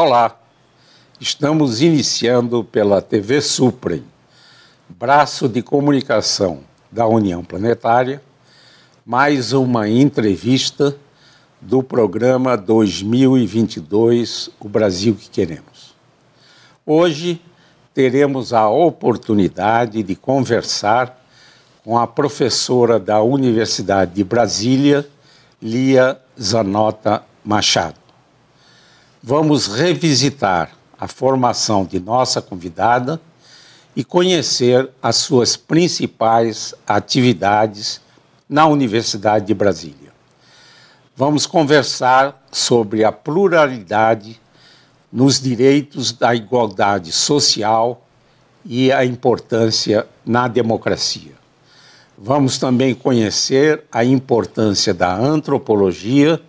Olá, estamos iniciando pela TV Suprem, braço de comunicação da União Planetária, mais uma entrevista do programa 2022 O Brasil que Queremos. Hoje teremos a oportunidade de conversar com a professora da Universidade de Brasília, Lia Zanota Machado vamos revisitar a formação de nossa convidada e conhecer as suas principais atividades na Universidade de Brasília. Vamos conversar sobre a pluralidade nos direitos da igualdade social e a importância na democracia. Vamos também conhecer a importância da antropologia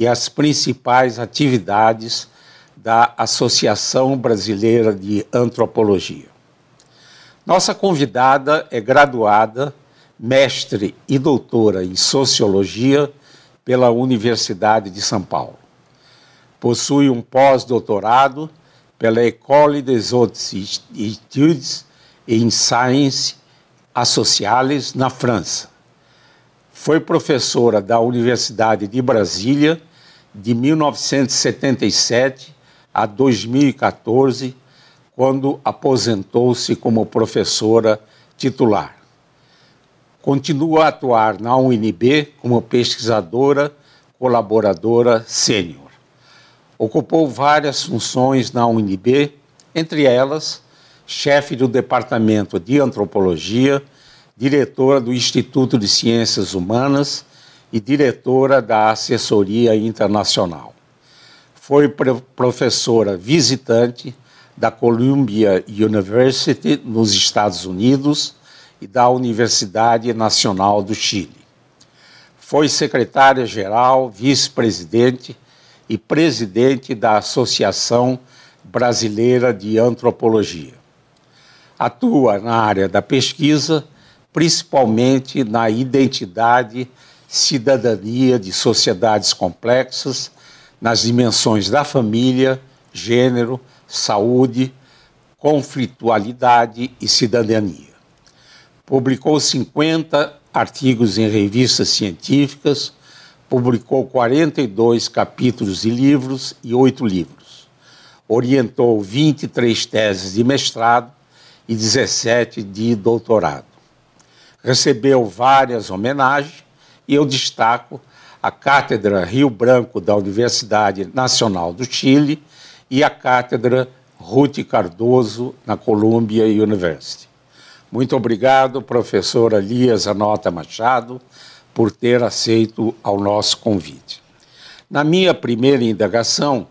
e as principais atividades da Associação Brasileira de Antropologia. Nossa convidada é graduada, mestre e doutora em Sociologia pela Universidade de São Paulo. Possui um pós-doutorado pela École des Hautes Études em Sciences Sociales na França. Foi professora da Universidade de Brasília de 1977 a 2014, quando aposentou-se como professora titular. Continua a atuar na UNB como pesquisadora colaboradora sênior. Ocupou várias funções na UNB, entre elas, chefe do Departamento de Antropologia, diretora do Instituto de Ciências Humanas e diretora da Assessoria Internacional. Foi professora visitante da Columbia University, nos Estados Unidos, e da Universidade Nacional do Chile. Foi secretária-geral, vice-presidente e presidente da Associação Brasileira de Antropologia. Atua na área da pesquisa, principalmente na identidade cidadania de sociedades complexas nas dimensões da família, gênero, saúde, conflitualidade e cidadania. Publicou 50 artigos em revistas científicas, publicou 42 capítulos de livros e oito livros. Orientou 23 teses de mestrado e 17 de doutorado. Recebeu várias homenagens, e eu destaco a Cátedra Rio Branco da Universidade Nacional do Chile e a Cátedra Ruth Cardoso na Columbia University. Muito obrigado, professora Elias Anota Machado, por ter aceito ao nosso convite. Na minha primeira indagação,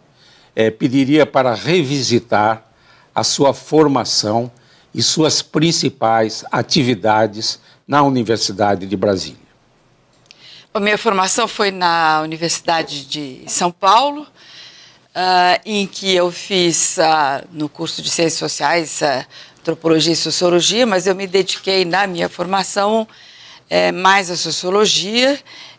eh, pediria para revisitar a sua formação e suas principais atividades na Universidade de Brasília. A minha formação foi na Universidade de São Paulo, uh, em que eu fiz, uh, no curso de Ciências Sociais, uh, Antropologia e Sociologia, mas eu me dediquei na minha formação eh, mais à Sociologia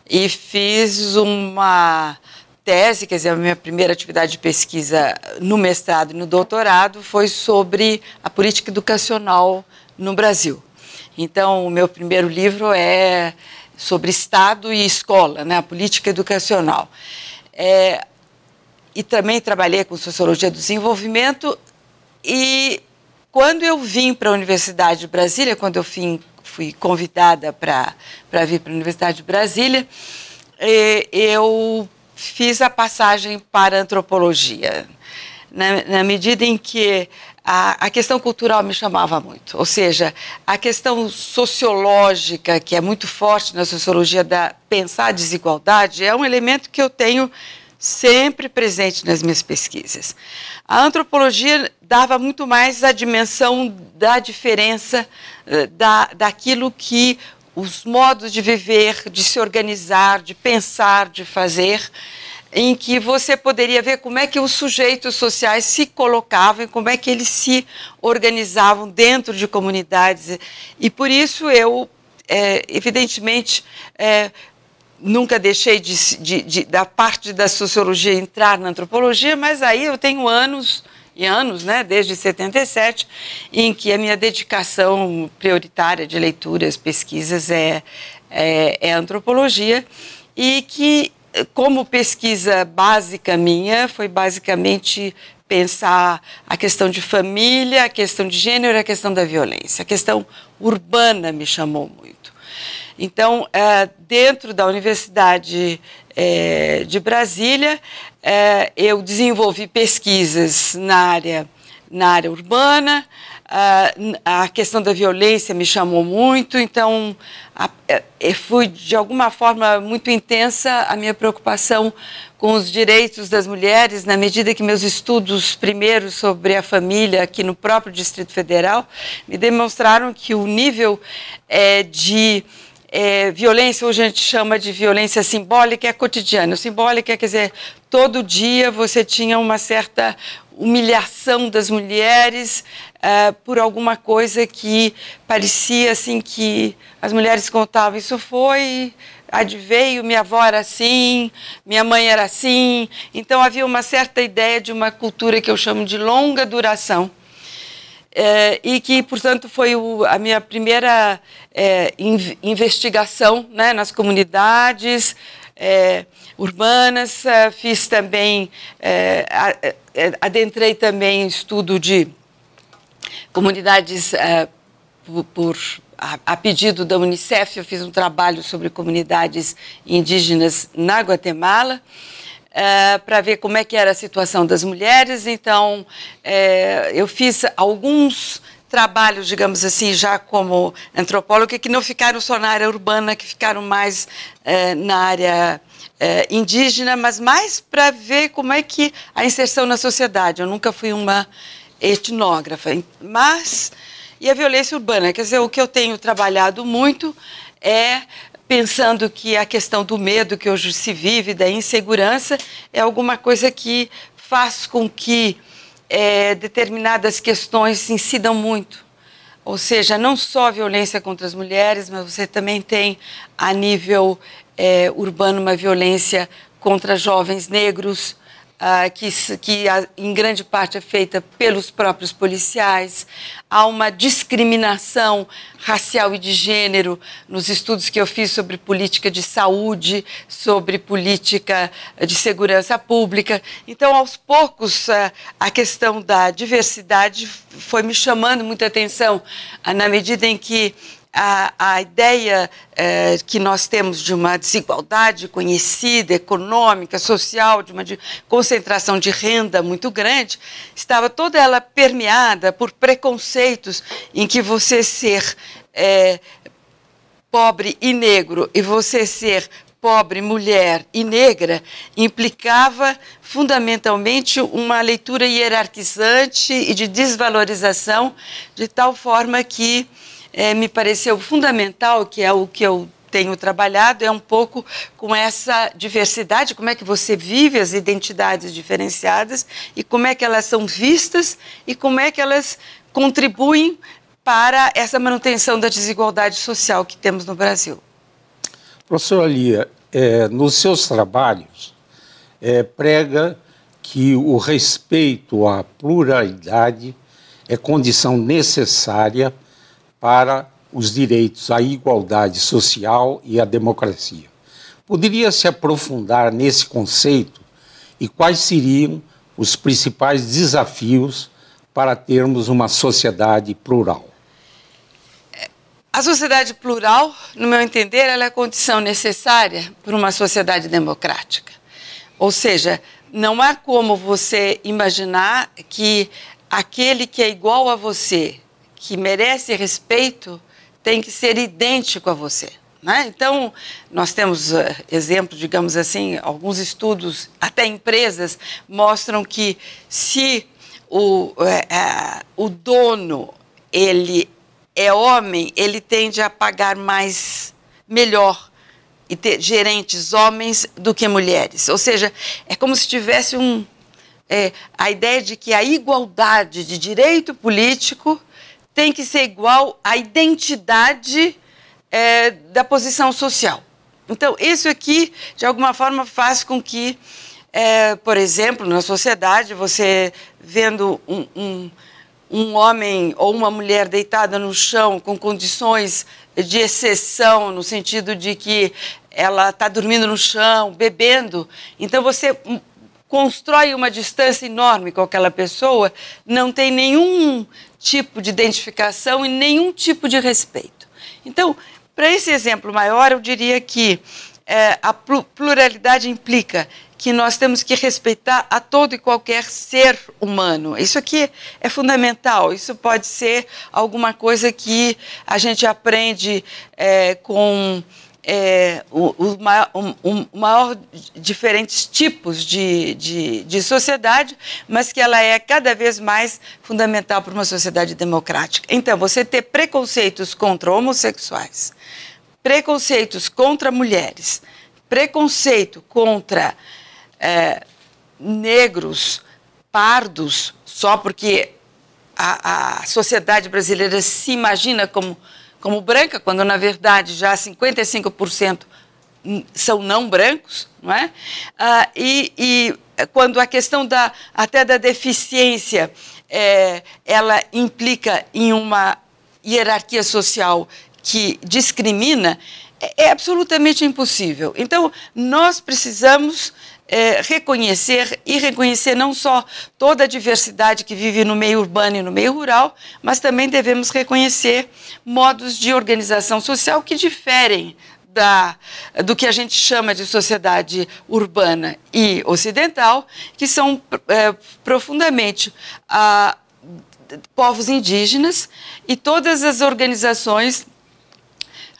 e fiz uma tese, quer dizer, a minha primeira atividade de pesquisa no mestrado e no doutorado foi sobre a política educacional no Brasil. Então, o meu primeiro livro é sobre Estado e escola, né, a política educacional. É, e também trabalhei com sociologia do desenvolvimento e quando eu vim para a Universidade de Brasília, quando eu fui, fui convidada para vir para a Universidade de Brasília, é, eu fiz a passagem para a antropologia. Na, na medida em que a, a, questão cultural me chamava muito, ou seja, a questão sociológica, que é muito forte na sociologia da pensar a desigualdade, é um elemento que eu tenho sempre presente nas minhas pesquisas. A antropologia dava muito mais a dimensão da diferença eh, da, daquilo que os modos de viver, de se organizar, de pensar, de fazer, em que você poderia ver como é que os sujeitos sociais se colocavam, como é que eles se organizavam dentro de comunidades. E por isso eu, é, evidentemente, é, nunca deixei de, de, de, da parte da sociologia entrar na antropologia, mas aí eu tenho anos e anos, né, desde 77, em que a minha dedicação prioritária de leituras, pesquisas é, é, é antropologia e que como pesquisa básica minha, foi basicamente pensar a questão de família, a questão de gênero, a questão da violência. A questão urbana me chamou muito. Então, eh, dentro da Universidade eh, de Brasília, eh, eu desenvolvi pesquisas na área, na área urbana, ah, a questão da violência me chamou muito, então a, é, fui, de alguma forma, muito intensa a minha preocupação com os direitos das mulheres, na medida que meus estudos primeiros sobre a família aqui no próprio Distrito Federal me demonstraram que o nível é, de é, violência, hoje a gente chama de violência simbólica, é cotidiana. simbólica, é, quer dizer, todo dia você tinha uma certa humilhação das mulheres, uh, por alguma coisa que parecia assim que as mulheres contavam. Isso foi adveio, minha avó era assim, minha mãe era assim. Então havia uma certa ideia de uma cultura que eu chamo de longa duração. É, e que, portanto, foi o, a minha primeira é, eh, in, investigação né, nas comunidades é, urbanas. Fiz também, adentrei também estudo de comunidades é, eh, por, por a, a, pedido da Unicef, eu fiz um trabalho sobre comunidades indígenas na Guatemala. É, eh, para ver como é que era a situação das mulheres, então é, eu fiz alguns trabalhos, digamos assim, já como antropóloga, que não ficaram só na área urbana, que ficaram mais na área indígena, mas mais para ver como é que a inserção na sociedade. Eu nunca fui uma etnógrafa. Mas, e a violência urbana? Quer dizer, o que eu tenho trabalhado muito é pensando que a questão do medo que hoje se vive, da insegurança, é alguma coisa que faz com que é, determinadas questões incidam muito. Ou seja, não só a violência contra as mulheres, mas você também tem, a nível é, urbano, uma violência contra jovens negros, ah, que, que a, em grande parte é feita pelos próprios policiais. Há uma discriminação racial e de gênero nos estudos que eu fiz sobre política de saúde, sobre política de segurança pública. Então, aos poucos, ah, a questão da diversidade foi me chamando muita atenção, ah, na medida em que a, a ideia é, que nós temos de uma desigualdade conhecida, econômica, social, de uma de concentração de renda muito grande, estava toda ela permeada por preconceitos em que você ser é, pobre e negro e você ser pobre, mulher e negra implicava fundamentalmente uma leitura hierarquizante e de desvalorização, de tal forma que é, me pareceu fundamental, que é o que eu tenho trabalhado, é um pouco com essa diversidade, como é que você vive as identidades diferenciadas e como é que elas são vistas e como é que elas contribuem para essa manutenção da desigualdade social que temos no Brasil. Professora Lia, é, nos seus trabalhos, é, prega que o respeito à pluralidade é condição necessária para os direitos, à igualdade social e à democracia. Poderia se aprofundar nesse conceito e quais seriam os principais desafios para termos uma sociedade plural? A sociedade plural, no meu entender, ela é a condição necessária para uma sociedade democrática. Ou seja, não há como você imaginar que aquele que é igual a você que merece respeito tem que ser idêntico a você. Né? Então, nós temos uh, eh, exemplos, digamos assim, alguns estudos, até empresas, mostram que se o, uh, uh, o dono ele é homem, ele tende a pagar mais, melhor, e ter gerentes homens do que mulheres. Ou seja, é como se tivesse um, é, a ideia de que a igualdade de direito político tem que ser igual à identidade é, da posição social. Então, isso aqui, de alguma forma, faz com que, é, por exemplo, na sociedade, você vendo um, um, um, homem ou uma mulher deitada no chão com condições de exceção, no sentido de que ela está dormindo no chão, bebendo, então você constrói uma distância enorme com aquela pessoa, não tem nenhum tipo de identificação e nenhum tipo de respeito. Então, para esse exemplo maior, eu diria que é, a pluralidade implica que nós temos que respeitar a todo e qualquer ser humano. Isso aqui é fundamental. Isso pode ser alguma coisa que a gente aprende é, com é, o, o, maior, um, o, maior, diferentes tipos de, de, de, sociedade, mas que ela é cada vez mais fundamental para uma sociedade democrática. Então, você ter preconceitos contra homossexuais, preconceitos contra mulheres, preconceito contra é, negros, pardos, só porque a, a sociedade brasileira se imagina como como branca, quando na verdade já 55% são não brancos, não é? Ah, e, e, quando a questão da, até da deficiência, é, ela implica em uma hierarquia social que discrimina, é, é absolutamente impossível. Então, nós precisamos é, reconhecer e reconhecer não só toda a diversidade que vive no meio urbano e no meio rural, mas também devemos reconhecer modos de organização social que diferem da, do que a gente chama de sociedade urbana e ocidental, que são é, profundamente a, ah, povos indígenas e todas as organizações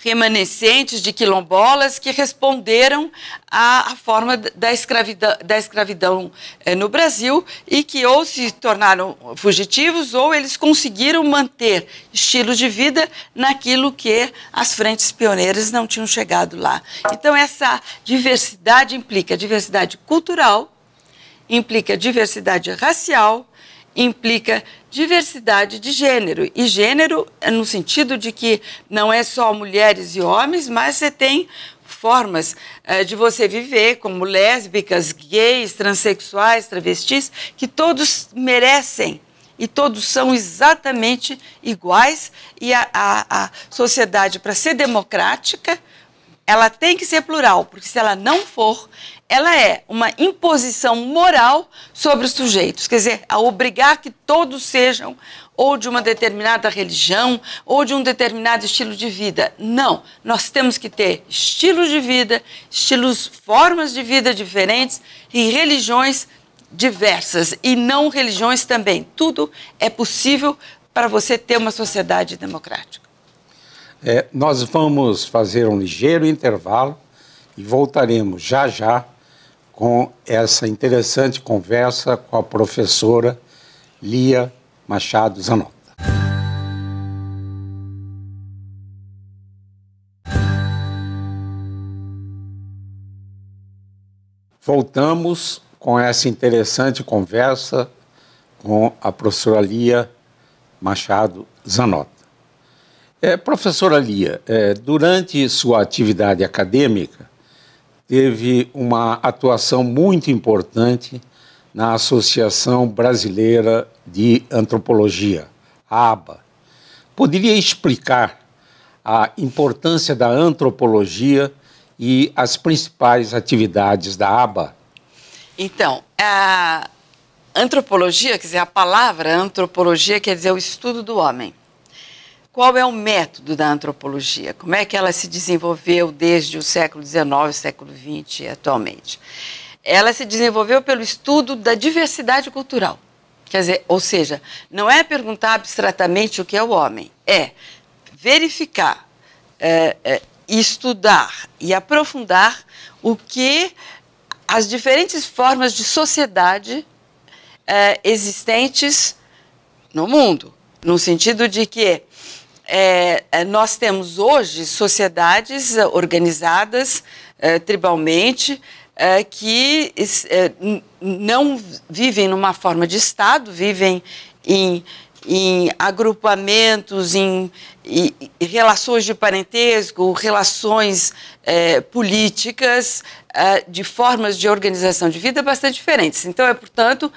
remanescentes de quilombolas que responderam à, forma da escravidão, da escravidão é, no Brasil e que ou se tornaram fugitivos ou eles conseguiram manter estilos de vida naquilo que as frentes pioneiras não tinham chegado lá. Então, essa diversidade implica diversidade cultural, implica diversidade racial, implica diversidade de gênero. E gênero é no sentido de que não é só mulheres e homens, mas você tem formas eh, de você viver, como lésbicas, gays, transexuais, travestis, que todos merecem e todos são exatamente iguais. E a, a, a sociedade, para ser democrática, ela tem que ser plural, porque se ela não for, ela é uma imposição moral sobre os sujeitos, quer dizer, a obrigar que todos sejam ou de uma determinada religião ou de um determinado estilo de vida. Não, nós temos que ter estilos de vida, estilos, formas de vida diferentes e religiões diversas e não religiões também. Tudo é possível para você ter uma sociedade democrática. É, nós vamos fazer um ligeiro intervalo e voltaremos já já com essa interessante conversa com a professora Lia Machado Zanotto. voltamos com essa interessante conversa com a professora Lia Machado Zanotto. É, professora Lia, é, durante sua atividade acadêmica, teve uma atuação muito importante na Associação Brasileira de Antropologia, a ABA. Poderia explicar a importância da antropologia e as principais atividades da ABA? Então, a antropologia, quer dizer, a palavra antropologia quer dizer o estudo do homem. Qual é o método da antropologia? Como é que ela se desenvolveu desde o século XIX, século XX e atualmente? Ela se desenvolveu pelo estudo da diversidade cultural. Quer dizer, ou seja, não é perguntar abstratamente o que é o homem, é verificar, é, é, estudar e aprofundar o que as diferentes formas de sociedade é, existentes no mundo, no sentido de que é, é, nós temos hoje sociedades eh, organizadas é, tribalmente é, que não vivem numa forma de Estado, vivem em, em agrupamentos, em, em, em, relações de parentesco, relações políticas, de formas de organização de vida bastante diferentes. Então, é, portanto,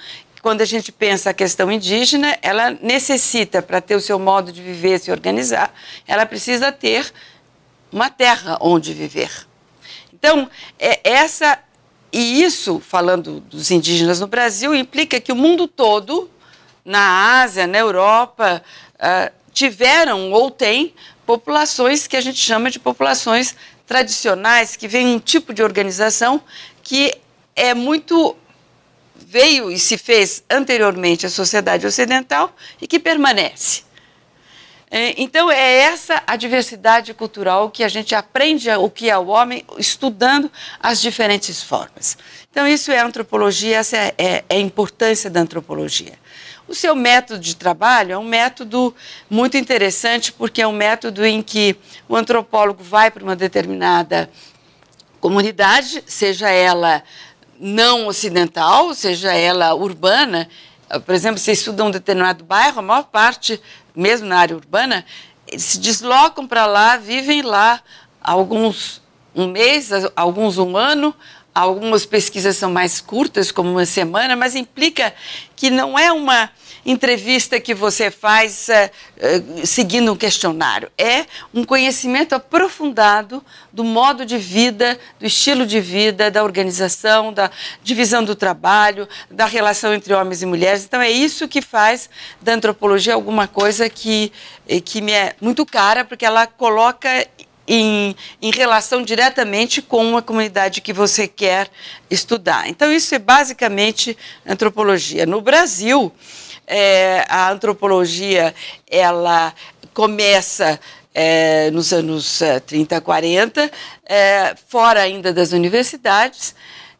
quando a gente pensa a questão indígena, ela necessita, para ter o seu modo de viver, se organizar, ela precisa ter uma terra onde viver. Então, é essa e isso, falando dos indígenas no Brasil, implica que o mundo todo, na Ásia, na Europa, ah, tiveram ou têm populações que a gente chama de populações tradicionais, que vem um tipo de organização que é muito veio e se fez anteriormente à sociedade ocidental e que permanece. É, então, é essa a diversidade cultural que a gente aprende o que é o homem estudando as diferentes formas. Então, isso é antropologia, essa é, é, é, a importância da antropologia. O seu método de trabalho é um método muito interessante, porque é um método em que o antropólogo vai para uma determinada comunidade, seja ela não ocidental, ou seja, ela urbana, eh, por exemplo, se estuda um determinado bairro, a maior parte, mesmo na área urbana, se deslocam para lá, vivem lá alguns um mês, alguns um ano, Algumas pesquisas são mais curtas, como uma semana, mas implica que não é uma entrevista que você faz uh, uh, seguindo um questionário. É um conhecimento aprofundado do modo de vida, do estilo de vida, da organização, da divisão do trabalho, da relação entre homens e mulheres. Então, é isso que faz da antropologia alguma coisa que, eh, que me é muito cara, porque ela coloca em, em relação diretamente com a comunidade que você quer estudar. Então, isso é basicamente antropologia. No Brasil, é, a antropologia ela começa é, nos anos 30, 40, é, fora ainda das universidades.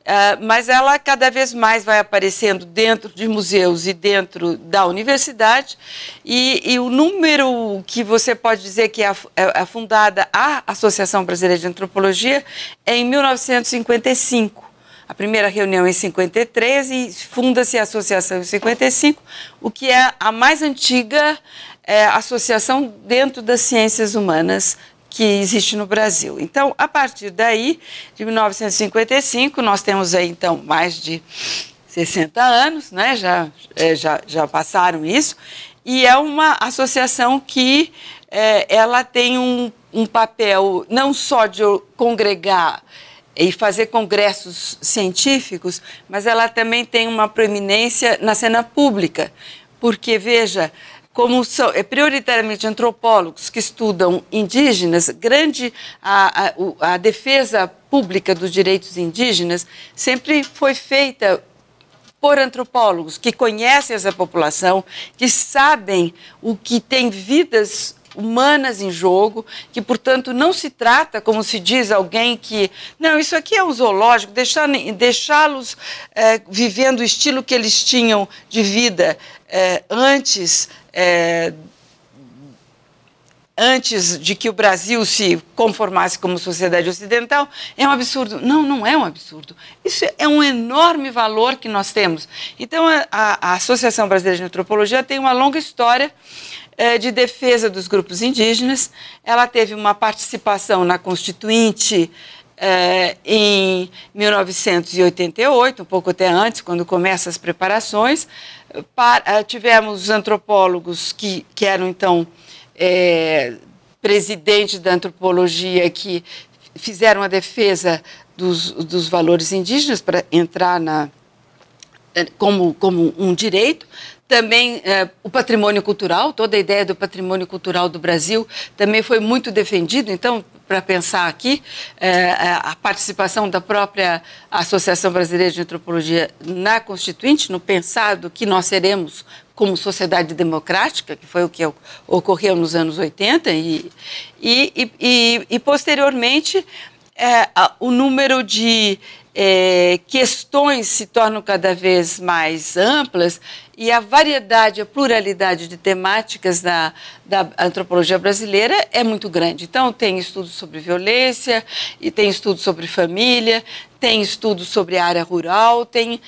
Ah, mas ela cada vez mais vai aparecendo dentro de museus e dentro da universidade, e, e o número que você pode dizer que é, é, é fundada a Associação Brasileira de Antropologia é em 1955. A primeira reunião em 53 e funda-se a associação em 55, o que é a mais antiga é, associação dentro das ciências humanas que existe no Brasil. Então, a partir daí, de 1955, nós temos aí então mais de 60 anos, né? já, é, já, já passaram isso, e é uma associação que é, ela tem um, um papel não só de congregar e fazer congressos científicos, mas ela também tem uma proeminência na cena pública, porque veja, como são é, prioritariamente antropólogos que estudam indígenas, grande a, a, a defesa pública dos direitos indígenas sempre foi feita por antropólogos que conhecem essa população, que sabem o que tem vidas humanas em jogo, que, portanto, não se trata, como se diz alguém que, não, isso aqui é um zoológico, deixá-los é, vivendo o estilo que eles tinham de vida é, antes é, antes de que o Brasil se conformasse como sociedade ocidental, é um absurdo. Não, não é um absurdo. Isso é um enorme valor que nós temos. Então, a, a Associação Brasileira de Antropologia tem uma longa história é, de defesa dos grupos indígenas. Ela teve uma participação na Constituinte é, em 1988, um pouco até antes, quando começam as preparações para, eh, tivemos antropólogos que, que eram, então, é, presidentes da antropologia que fizeram a defesa dos, dos valores indígenas para entrar na, eh, como, como um direito. Também eh, o patrimônio cultural, toda a ideia do patrimônio cultural do Brasil também foi muito defendido. Então, para pensar aqui, eh, a participação da própria Associação Brasileira de Antropologia na Constituinte, no pensado que nós seremos como sociedade democrática, que foi o que ocorreu nos anos 80, e, e, e, e posteriormente eh, o número de é, questões se tornam cada vez mais amplas e a variedade, a pluralidade de temáticas da da antropologia brasileira é muito grande. Então, tem estudos sobre violência, e tem estudos sobre família, tem estudos sobre área rural, tem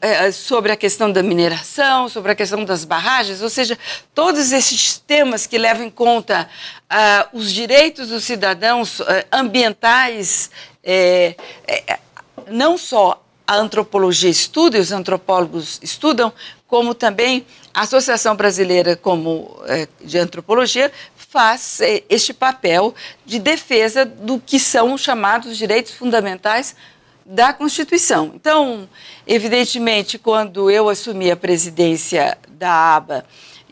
é, é sobre a questão da mineração, sobre a questão das barragens, ou seja, todos esses temas que levam em conta ah, os direitos dos cidadãos eh, ambientais. É, não só a antropologia estuda e os antropólogos estudam, como também a Associação Brasileira como, é, de Antropologia faz é, este papel de defesa do que são chamados direitos fundamentais da Constituição. Então, evidentemente, quando eu assumi a presidência da ABA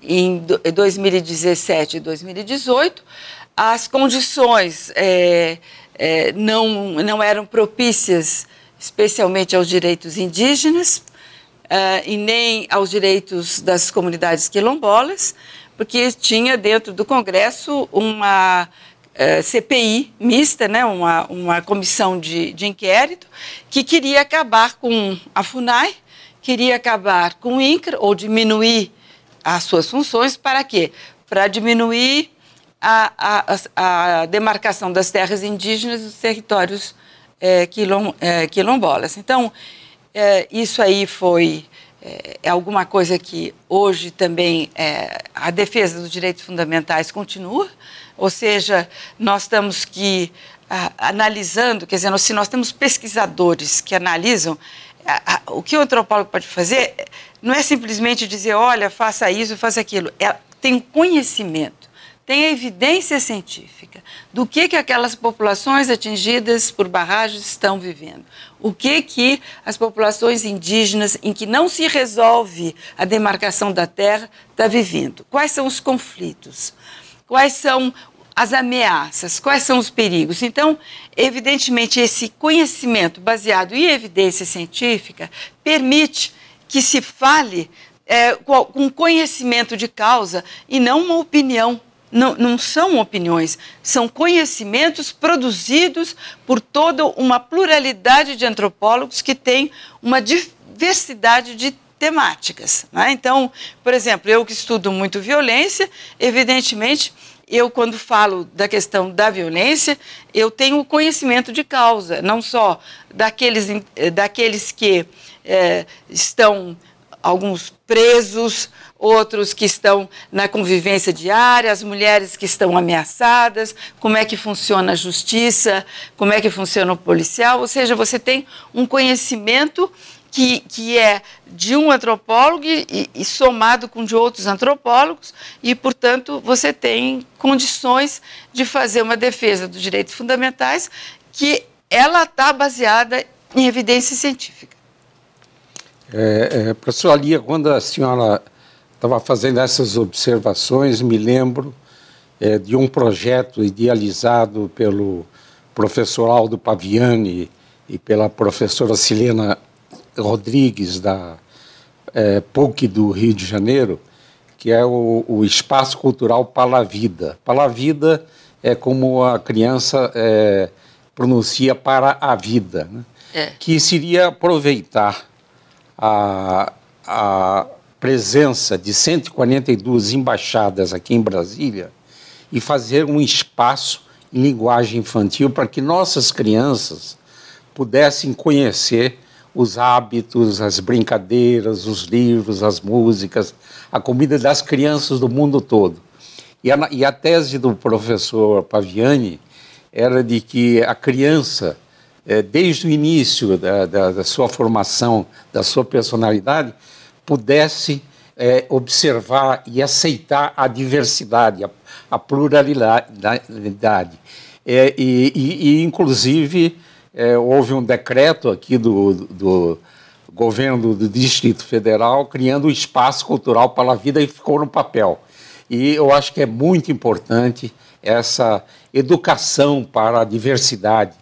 em 2017 e 2018, as condições é, é, não, não eram propícias especialmente aos direitos indígenas uh, e nem aos direitos das comunidades quilombolas, porque tinha dentro do Congresso uma uh, eh, CPI mista, né, uma, uma comissão de, de inquérito, que queria acabar com a FUNAI, queria acabar com o INCRA, ou diminuir as suas funções, para quê? Para diminuir a, a, a, demarcação das terras indígenas e dos territórios é, quilom, é, quilombolas. Então, é, isso aí foi é, é alguma coisa que hoje também é, a defesa dos direitos fundamentais continua, ou seja, nós estamos que a, analisando, quer dizer, se nós temos pesquisadores que analisam, a, a, o que o antropólogo pode fazer não é simplesmente dizer, olha, faça isso, faça aquilo. É, tem um conhecimento tem evidência científica do que, que aquelas populações atingidas por barragens estão vivendo. O que, que as populações indígenas em que não se resolve a demarcação da terra está vivendo. Quais são os conflitos? Quais são as ameaças, quais são os perigos. Então, evidentemente, esse conhecimento baseado em evidência científica permite que se fale é, com conhecimento de causa e não uma opinião não, não, são opiniões, são conhecimentos produzidos por toda uma pluralidade de antropólogos que tem uma diversidade de temáticas. Né? Então, por exemplo, eu que estudo muito violência, evidentemente, eu quando falo da questão da violência, eu tenho conhecimento de causa, não só daqueles, eh, daqueles que é, estão alguns presos, outros que estão na convivência diária, as mulheres que estão ameaçadas, como é que funciona a justiça, como é que funciona o policial, ou seja, você tem um conhecimento que, que é de um antropólogo e, e somado com de outros antropólogos, e, portanto, você tem condições de fazer uma defesa dos direitos fundamentais que ela está baseada em evidência científica. É, é, Lia, quando a senhora estava fazendo essas observações, me lembro é, de um projeto idealizado pelo professor Aldo Paviani e pela professora Silena Rodrigues, da é, PUC do Rio de Janeiro, que é o, o Espaço Cultural Palavida. Palavida é como a criança é, pronuncia para a vida, né? é. que seria aproveitar a, a presença de 142 embaixadas aqui em Brasília e fazer um espaço em linguagem infantil para que nossas crianças pudessem conhecer os hábitos, as brincadeiras, os livros, as músicas, a comida das crianças do mundo todo. E a, e a tese do professor Paviani era de que a criança, é, desde o início da, da, da sua formação, da sua personalidade, pudesse é, observar e aceitar a diversidade, a, a pluralidade. É, e, e, e, inclusive, é, houve um decreto aqui do, do governo do Distrito Federal criando um espaço cultural para a vida e ficou no papel. E eu acho que é muito importante essa educação para a diversidade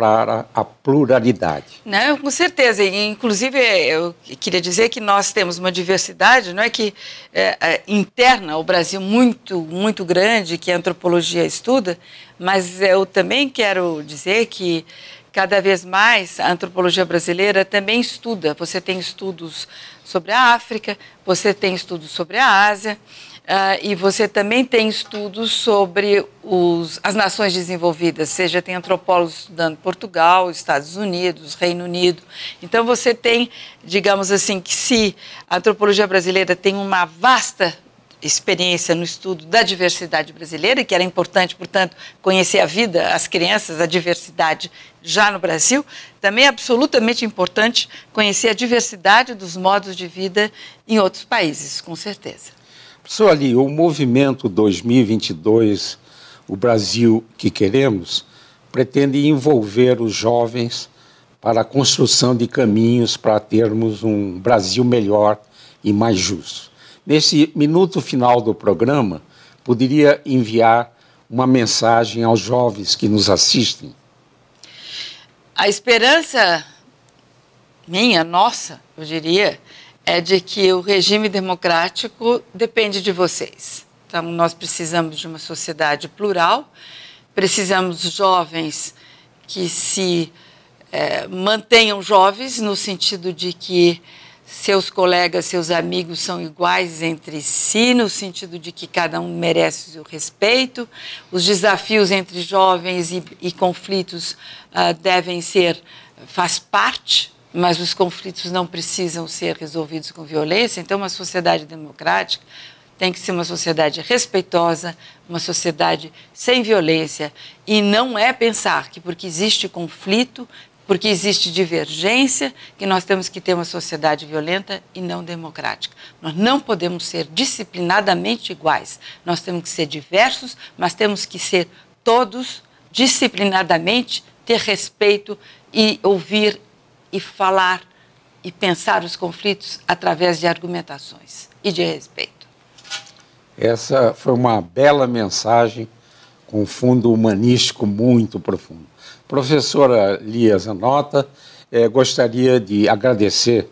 para a pluralidade. Não, né? com certeza. inclusive, eu queria dizer que nós temos uma diversidade, não é que é, é, interna ao Brasil muito, muito grande, que a antropologia estuda, mas eu também quero dizer que cada vez mais a antropologia brasileira também estuda. Você tem estudos sobre a África, você tem estudos sobre a Ásia. Uh, e você também tem estudos sobre os, as nações desenvolvidas, seja tem antropólogos estudando Portugal, Estados Unidos, Reino Unido. Então você tem, digamos assim, que se a antropologia brasileira tem uma vasta experiência no estudo da diversidade brasileira, que era importante, portanto, conhecer a vida, as crianças, a diversidade já no Brasil, também é absolutamente importante conhecer a diversidade dos modos de vida em outros países, com certeza. Professor Ali, o movimento 2022, o Brasil que queremos, pretende envolver os jovens para a construção de caminhos para termos um Brasil melhor e mais justo. Nesse minuto final do programa, poderia enviar uma mensagem aos jovens que nos assistem? A esperança minha, nossa, eu diria, é de que o regime democrático depende de vocês. Então, nós precisamos de uma sociedade plural, precisamos jovens que se é, mantenham jovens, no sentido de que seus colegas, seus amigos são iguais entre si, no sentido de que cada um merece o respeito. Os desafios entre jovens e, e conflitos uh, devem ser, faz parte mas os conflitos não precisam ser resolvidos com violência. Então, uma sociedade democrática tem que ser uma sociedade respeitosa, uma sociedade sem violência. E não é pensar que porque existe conflito, porque existe divergência, que nós temos que ter uma sociedade violenta e não democrática. Nós não podemos ser disciplinadamente iguais. Nós temos que ser diversos, mas temos que ser todos disciplinadamente, ter respeito e ouvir e falar e pensar os conflitos através de argumentações e de respeito. Essa foi uma bela mensagem com um fundo humanístico muito profundo. Professora Lia Zanota, eh, gostaria de agradecer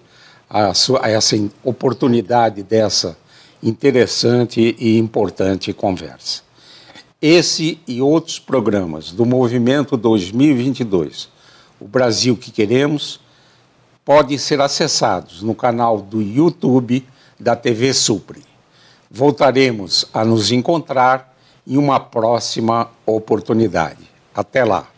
a, sua, a essa oportunidade dessa interessante e importante conversa. Esse e outros programas do Movimento 2022, o Brasil que queremos, podem ser acessados no canal do YouTube da TV Supre. Voltaremos a nos encontrar em uma próxima oportunidade. Até lá!